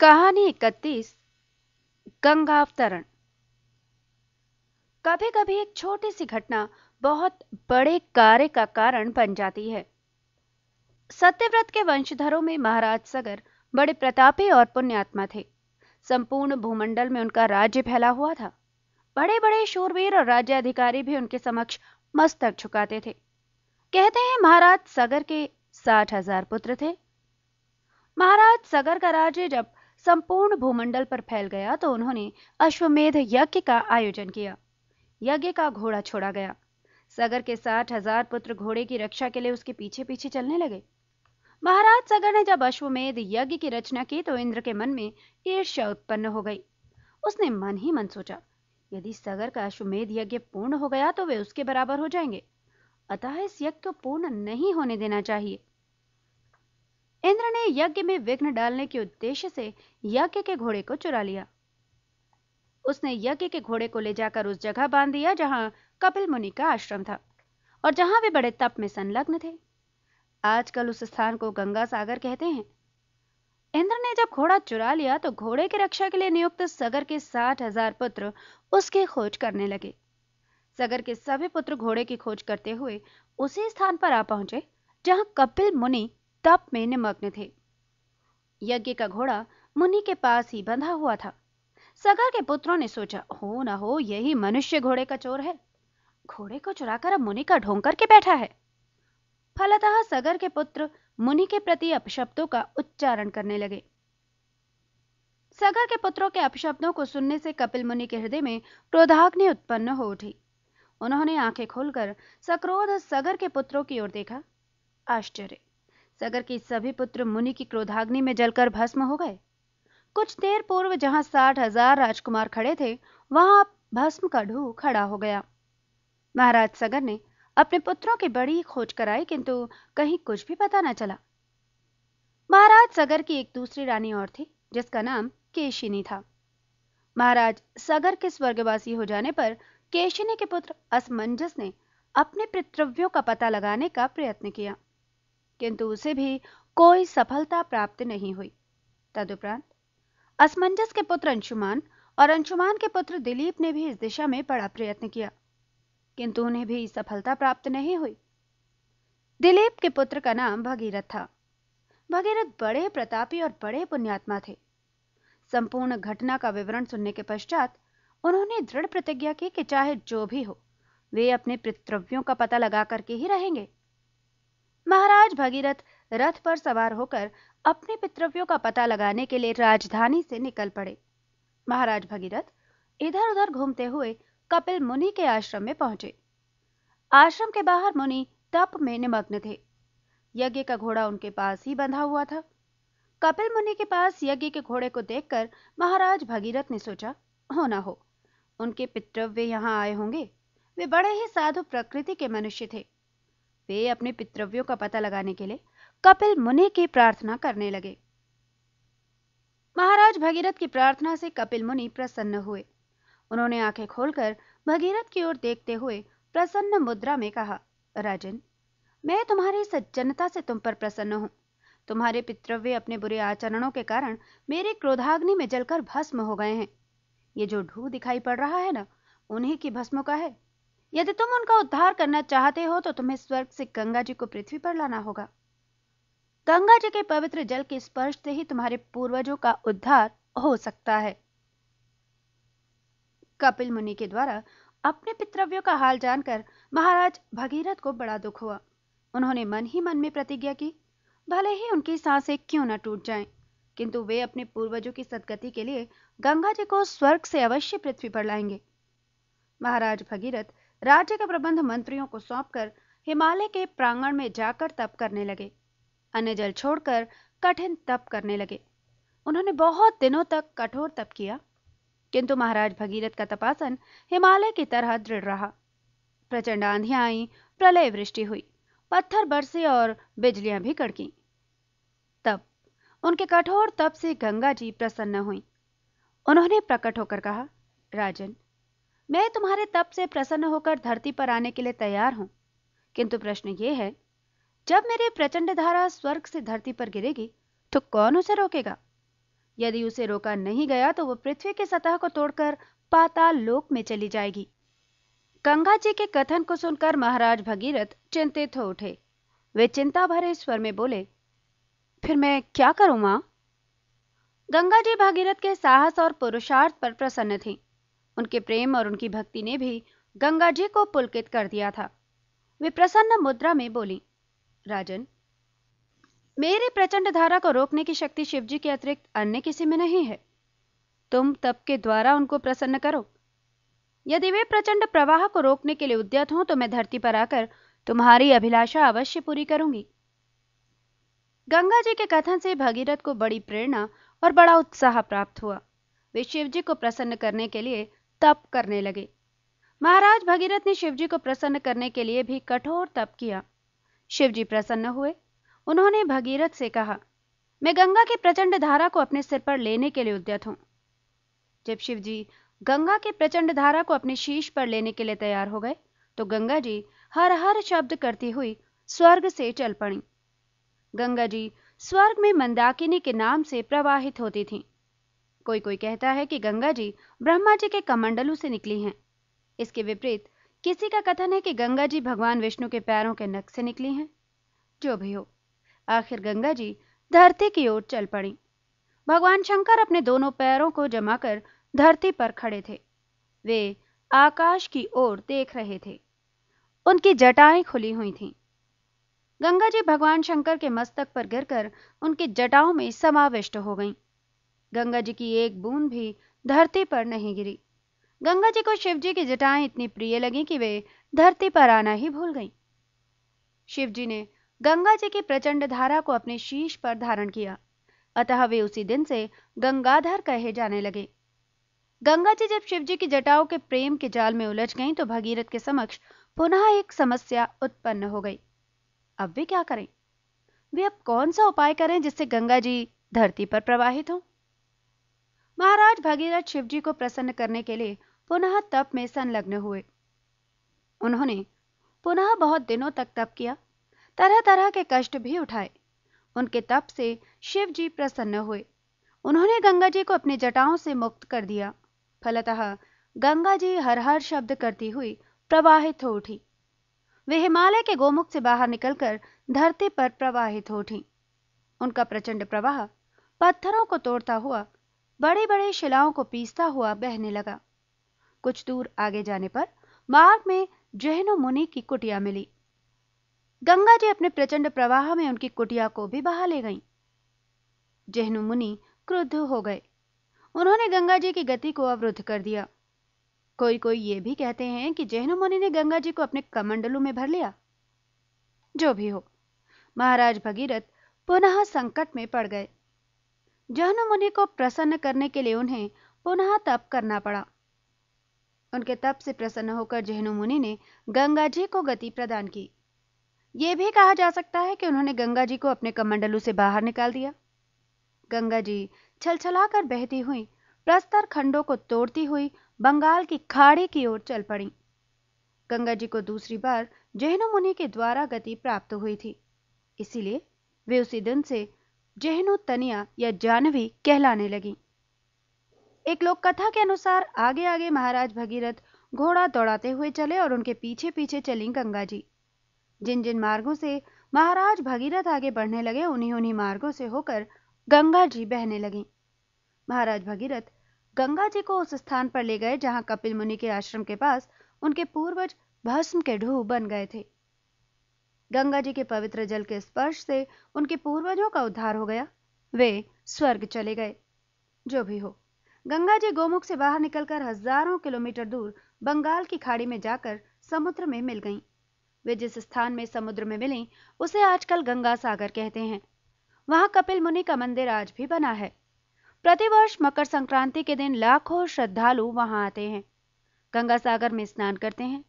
कहानी इकतीस गंगावतरण कभी कभी एक छोटी सी घटना बहुत बड़े कार्य का कारण बन जाती है सत्यव्रत के वंशधरों में महाराज सगर बड़े प्रतापी और पुण्यात्मा थे संपूर्ण भूमंडल में उनका राज्य फैला हुआ था बड़े बड़े शूरवीर और राज्य अधिकारी भी उनके समक्ष मस्तक झुकाते थे कहते हैं महाराज सगर के साठ हजार पुत्र थे महाराज सगर का राज्य जब संपूर्ण भूमंडल पर फैल गया तो उन्होंने अश्वमेध यज्ञ का आयोजन किया यज्ञ का घोड़ा छोड़ा गया सगर के साठ हजार पुत्र घोड़े की रक्षा के लिए उसके पीछे पीछे चलने लगे महाराज सगर ने जब अश्वमेध यज्ञ की रचना की तो इंद्र के मन में ईर्ष्या उत्पन्न हो गई उसने मन ही मन सोचा यदि सगर का अश्वमेध यज्ञ पूर्ण हो गया तो वे उसके बराबर हो जाएंगे अतः इस यज्ञ को पूर्ण नहीं होने देना चाहिए इंद्र ने यज्ञ में विघ्न डालने के उद्देश्य से यज्ञ के घोड़े को चुरा लिया उसने यज्ञ के घोड़े को ले जाकर उस जगह बांध दिया जहां कपिल मुनि का आश्रम था और जहां वे बड़े तप में संलग्न थे आजकल उस स्थान को गंगा सागर कहते हैं इंद्र ने जब घोड़ा चुरा लिया तो घोड़े की रक्षा के लिए नियुक्त सगर के साठ हजार पुत्र उसकी खोज करने लगे सगर के सभी पुत्र घोड़े की खोज करते हुए उसी स्थान पर आ पहुंचे जहां कपिल मुनि तप में निमग्न थे यज्ञ का घोड़ा मुनि के पास ही बंधा हुआ था सगर के पुत्रों ने सोचा हो ना हो यही मनुष्य घोड़े का चोर है घोड़े को चुराकर अब मुनि का ढोंग करके बैठा है फलतः सगर के पुत्र मुनि के प्रति अपशब्दों का उच्चारण करने लगे सगर के पुत्रों के अपशब्दों को सुनने से कपिल मुनि के हृदय में क्रोधाग्नि उत्पन्न हो उठी उन्होंने आंखें खोलकर सक्रोध सगर के पुत्रों की ओर देखा आश्चर्य सगर के सभी पुत्र मुनि की क्रोधाग्नि में जलकर भस्म हो गए कुछ देर पूर्व जहां साठ हजार राजकुमार खड़े थे वहां भस्म का ढू खड़ा हो गया महाराज सगर ने अपने पुत्रों की बड़ी खोज कराई किंतु कहीं कुछ भी पता न चला महाराज सगर की एक दूसरी रानी और थी जिसका नाम केशिनी था महाराज सगर के स्वर्गवासी हो जाने पर केशिनी के पुत्र असमंजस ने अपने पितृव्यों का पता लगाने का प्रयत्न किया किंतु उसे भी कोई सफलता प्राप्त नहीं हुई तदुपरांत असमंजस के पुत्र अंशुमान और अंशुमान के पुत्र दिलीप ने भी इस दिशा में बड़ा प्रयत्न किया किंतु उन्हें भी सफलता प्राप्त नहीं हुई दिलीप के पुत्र का नाम भगीरथ था भगीरथ बड़े प्रतापी और बड़े पुण्यात्मा थे संपूर्ण घटना का विवरण सुनने के पश्चात उन्होंने दृढ़ प्रतिज्ञा की कि चाहे जो भी हो वे अपने पितृव्यों का पता लगा करके ही रहेंगे महाराज भगीरथ रथ पर सवार होकर अपने पितृव्यों का पता लगाने के लिए राजधानी से निकल पड़े महाराज भगीरथ इधर उधर घूमते हुए कपिल मुनि के आश्रम में पहुंचे आश्रम के बाहर मुनि तप में निमग्न थे यज्ञ का घोड़ा उनके पास ही बंधा हुआ था कपिल मुनि के पास यज्ञ के घोड़े को देखकर महाराज भगीरथ ने सोचा हो ना हो उनके पितृव्य यहाँ आए होंगे वे बड़े ही साधु प्रकृति के मनुष्य थे वे अपने पितृव्यों का पता लगाने के लिए कपिल मुनि की प्रार्थना करने लगे महाराज भगीरथ की प्रार्थना से कपिल मुनि प्रसन्न हुए उन्होंने आंखें खोलकर भगीरथ की ओर देखते हुए प्रसन्न मुद्रा में कहा राजन मैं तुम्हारी सज्जनता से तुम पर प्रसन्न हूं तुम्हारे पितृव्य अपने बुरे आचरणों के कारण मेरे क्रोधाग्नि में जलकर भस्म हो गए हैं ये जो ढू दिखाई पड़ रहा है ना उन्हीं की भस्म का है यदि तुम उनका उद्धार करना चाहते हो तो तुम्हें स्वर्ग से गंगा जी को पृथ्वी पर लाना होगा गंगा जी के पवित्र जल के स्पर्श से ही तुम्हारे पूर्वजों का उद्धार हो सकता है कपिल मुनि के द्वारा अपने पितृव्यों का हाल जानकर महाराज भगीरथ को बड़ा दुख हुआ उन्होंने मन ही मन में प्रतिज्ञा की भले ही उनकी सांसें क्यों न टूट जाएं, किंतु वे अपने पूर्वजों की सदगति के लिए गंगा जी को स्वर्ग से अवश्य पृथ्वी पर लाएंगे महाराज भगीरथ राज्य का प्रबंध मंत्रियों को सौंपकर हिमालय के प्रांगण में जाकर तप करने लगे अन्य जल छोड़कर कठिन तप करने लगे उन्होंने बहुत दिनों तक कठोर तप किया किंतु महाराज भगीरथ का तपासन हिमालय की तरह दृढ़ रहा प्रचंड आंधियां आई प्रलय वृष्टि हुई पत्थर बरसे और बिजलियां भी कड़की तब उनके कठोर तप से गंगा जी प्रसन्न हुई उन्होंने प्रकट होकर कहा राजन मैं तुम्हारे तप से प्रसन्न होकर धरती पर आने के लिए तैयार हूं किंतु प्रश्न यह है जब मेरी प्रचंड धारा स्वर्ग से धरती पर गिरेगी तो कौन उसे रोकेगा यदि उसे रोका नहीं गया तो वह पृथ्वी की सतह को तोड़कर पाताल लोक में चली जाएगी गंगा जी के कथन को सुनकर महाराज भगीरथ चिंतित हो उठे वे चिंता भरे स्वर में बोले फिर मैं क्या करूं मां गंगा जी भागीरथ के साहस और पुरुषार्थ पर प्रसन्न थी उनके प्रेम और उनकी भक्ति ने भी गंगा जी को पुलकित कर दिया था वे प्रसन्न मुद्रा में बोली राजन मेरे प्रचंड धारा को रोकने की शक्ति शिवजी के अतिरिक्त अन्य किसी में नहीं है तुम तप के द्वारा उनको प्रसन्न करो यदि वे प्रचंड प्रवाह को रोकने के लिए उद्यत हों तो मैं धरती पर आकर तुम्हारी अभिलाषा अवश्य पूरी करूंगी गंगा जी के कथन से भगीरथ को बड़ी प्रेरणा और बड़ा उत्साह प्राप्त हुआ वे शिवजी को प्रसन्न करने के लिए तप करने लगे महाराज भगीरथ ने शिवजी को प्रसन्न करने के लिए भी कठोर तप किया शिवजी प्रसन्न हुए उन्होंने भगीरथ से कहा मैं गंगा की प्रचंड धारा को अपने सिर पर लेने के लिए उद्यत हूं जब शिवजी गंगा की प्रचंड धारा को अपने शीश पर लेने के लिए तैयार हो गए तो गंगा जी हर हर शब्द करती हुई स्वर्ग से चल पड़ी गंगा जी स्वर्ग में मंदाकिनी के नाम से प्रवाहित होती थीं। कोई कोई कहता है कि गंगा जी ब्रह्मा जी के कमंडलों से निकली हैं इसके विपरीत किसी का कथन है कि गंगा जी भगवान विष्णु के पैरों के नख से निकली हैं जो भी हो आखिर गंगा जी धरती की ओर चल पड़ी भगवान शंकर अपने दोनों पैरों को जमा कर धरती पर खड़े थे वे आकाश की ओर देख रहे थे उनकी जटाएं खुली हुई थीं। गंगा जी भगवान शंकर के मस्तक पर गिरकर उनकी जटाओं में समाविष्ट हो गईं। गंगा जी की एक बूंद भी धरती पर नहीं गिरी गंगा जी को शिव जी की जटाएं इतनी प्रिय लगी कि वे धरती पर आना ही भूल गईं। शिव जी ने गंगा जी की प्रचंड धारा को अपने शीश पर धारण किया अतः वे उसी दिन से गंगाधर कहे जाने लगे गंगा जी जब शिव जी की जटाओं के प्रेम के जाल में उलझ गई तो भगीरथ के समक्ष पुनः एक समस्या उत्पन्न हो गई अब वे क्या करें वे अब कौन सा उपाय करें जिससे गंगा जी धरती पर प्रवाहित हों महाराज भागीरथ शिवजी को प्रसन्न करने के लिए पुनः तप में संलग्न हुए उन्होंने पुनः बहुत दिनों तक तप किया तरह तरह के कष्ट भी उठाए उनके तप से शिव जी प्रसन्न हुए उन्होंने गंगा जी को अपनी जटाओं से मुक्त कर दिया फलतः गंगा जी हर हर शब्द करती हुई प्रवाहित हो उठी वे हिमालय के गोमुख से बाहर निकलकर धरती पर प्रवाहित हो उठी उनका प्रचंड प्रवाह पत्थरों को तोड़ता हुआ बड़े बड़े शिलाओं को पीसता हुआ बहने लगा कुछ दूर आगे जाने पर मार्ग में जहनो मुनि की कुटिया मिली गंगा जी अपने प्रचंड प्रवाह में उनकी कुटिया को भी बहा ले गईं। जहनु मुनि क्रुद्ध हो गए उन्होंने गंगा जी की गति को अवरुद्ध कर दिया कोई कोई ये भी कहते हैं कि जहनु मुनि ने गंगा जी को अपने कमंडलों में भर लिया जो भी हो महाराज भगीरथ पुनः संकट में पड़ गए जहनु मुनि को प्रसन्न करने के लिए उन्हें पुनः तप करना पड़ा उनके तप से प्रसन्न होकर जहनु मुनि ने गंगा जी को गति प्रदान की यह भी कहा जा सकता है कि उन्होंने गंगा जी को अपने कमंडलों से बाहर निकाल दिया गंगा जी छलछलाकर बहती हुई प्रस्तर खंडों को तोड़ती हुई बंगाल की खाड़ी की ओर चल पड़ी गंगा जी को दूसरी बार जैनो मुनि के द्वारा गति प्राप्त हुई थी इसीलिए वे उसी दिन से जहनु तनिया या जानवी कहलाने लगी एक लोक कथा के अनुसार आगे आगे महाराज भगीरथ घोड़ा दौड़ाते हुए चले और उनके पीछे पीछे चली गंगा जी जिन जिन मार्गों से महाराज भगीरथ आगे बढ़ने लगे उन्हीं उन्हीं मार्गों से होकर गंगा जी बहने लगी महाराज भगीरथ गंगा जी को उस स्थान पर ले गए जहां कपिल मुनि के आश्रम के पास उनके पूर्वज भस्म के ढूह बन गए थे गंगा जी के पवित्र जल के स्पर्श से उनके पूर्वजों का उद्धार हो गया वे स्वर्ग चले गए जो भी हो गंगा जी गोमुख से बाहर निकलकर हजारों किलोमीटर दूर बंगाल की खाड़ी में जाकर समुद्र में मिल गईं। वे जिस स्थान में समुद्र में मिली उसे आजकल गंगा सागर कहते हैं वहां कपिल मुनि का मंदिर आज भी बना है प्रतिवर्ष मकर संक्रांति के दिन लाखों श्रद्धालु वहां आते हैं गंगा सागर में स्नान करते हैं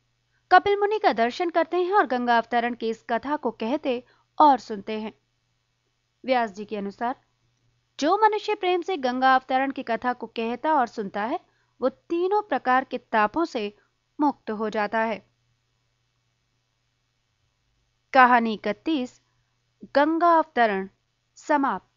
कपिल मुनि का दर्शन करते हैं और गंगा अवतरण की इस कथा को कहते और सुनते हैं व्यास जी के अनुसार जो मनुष्य प्रेम से गंगा अवतरण की कथा को कहता और सुनता है वो तीनों प्रकार के तापों से मुक्त हो जाता है कहानी इकतीस गंगा अवतरण समाप्त